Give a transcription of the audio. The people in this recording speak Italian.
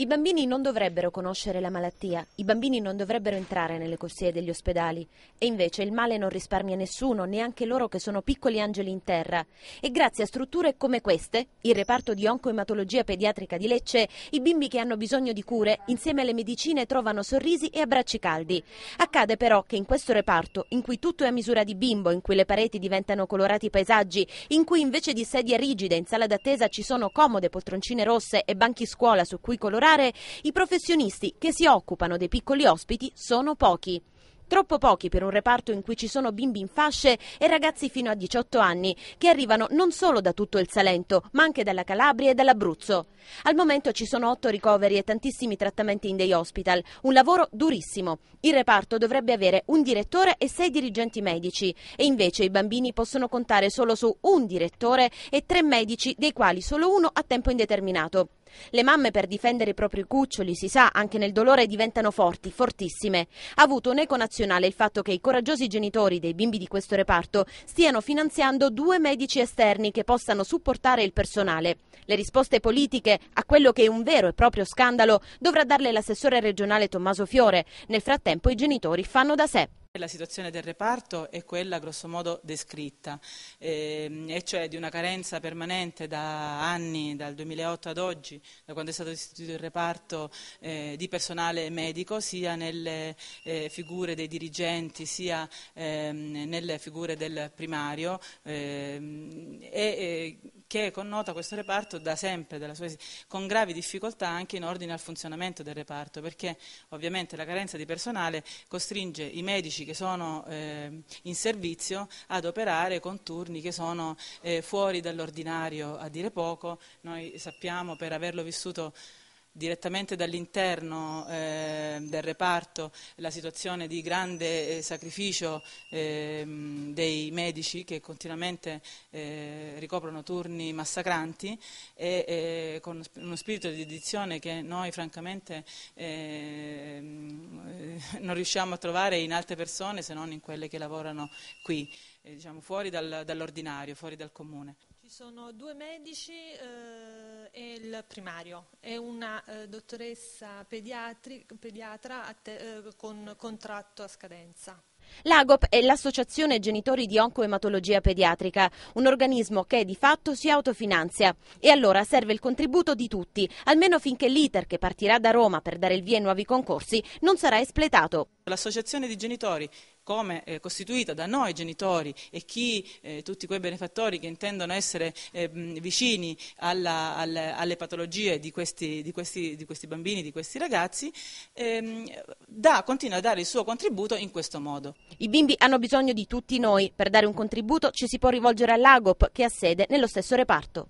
I bambini non dovrebbero conoscere la malattia, i bambini non dovrebbero entrare nelle corsie degli ospedali e invece il male non risparmia nessuno, neanche loro che sono piccoli angeli in terra. E grazie a strutture come queste, il reparto di oncoematologia pediatrica di Lecce, i bimbi che hanno bisogno di cure, insieme alle medicine trovano sorrisi e abbracci caldi. Accade però che in questo reparto, in cui tutto è a misura di bimbo, in cui le pareti diventano colorati paesaggi, in cui invece di sedie rigide in sala d'attesa ci sono comode poltroncine rosse e banchi scuola su cui colorare imparare, i professionisti che si occupano dei piccoli ospiti sono pochi. Troppo pochi per un reparto in cui ci sono bimbi in fasce e ragazzi fino a 18 anni, che arrivano non solo da tutto il Salento, ma anche dalla Calabria e dall'Abruzzo. Al momento ci sono 8 ricoveri e tantissimi trattamenti in dei hospital, un lavoro durissimo. Il reparto dovrebbe avere un direttore e 6 dirigenti medici e invece i bambini possono contare solo su un direttore e 3 medici, dei quali solo uno a tempo indeterminato. Le mamme per difendere i propri cuccioli, si sa, anche nel dolore diventano forti, fortissime. Ha avuto un'eco nazionale eccezionale il fatto che i coraggiosi genitori dei bimbi di questo reparto stiano finanziando due medici esterni che possano supportare il personale. Le risposte politiche a quello che è un vero e proprio scandalo dovrà darle l'assessore regionale Tommaso Fiore. Nel frattempo i genitori fanno da sé la situazione del reparto è quella grossomodo descritta, ehm, e cioè di una carenza permanente da anni, dal 2008 ad oggi, da quando è stato istituito il reparto eh, di personale medico, sia nelle eh, figure dei dirigenti, sia ehm, nelle figure del primario, ehm, e, eh, che connota questo reparto da sempre, sua, con gravi difficoltà anche in ordine al funzionamento del reparto, perché ovviamente la carenza di personale costringe i medici che sono eh, in servizio ad operare con turni che sono eh, fuori dall'ordinario, a dire poco. Noi sappiamo per averlo vissuto direttamente dall'interno eh, del reparto la situazione di grande eh, sacrificio eh, dei medici che continuamente eh, ricoprono turni massacranti e eh, con uno spirito di dedizione che noi francamente ehm, non riusciamo a trovare in altre persone se non in quelle che lavorano qui, diciamo, fuori dal, dall'ordinario, fuori dal comune. Ci sono due medici eh, e il primario È una eh, dottoressa pediatra te, eh, con contratto a scadenza. L'AGOP è l'Associazione Genitori di Oncoematologia Pediatrica, un organismo che di fatto si autofinanzia. E allora serve il contributo di tutti, almeno finché l'iter che partirà da Roma per dare il via ai nuovi concorsi non sarà espletato. L'Associazione di Genitori come eh, costituita da noi genitori e chi, eh, tutti quei benefattori che intendono essere eh, vicini alla, alle, alle, patologie di questi, di, questi, di questi, bambini, di questi ragazzi, ehm, da, continua a dare il suo contributo in questo modo. I bimbi hanno bisogno di tutti noi. Per dare un contributo ci si può rivolgere all'Agop che ha sede nello stesso reparto.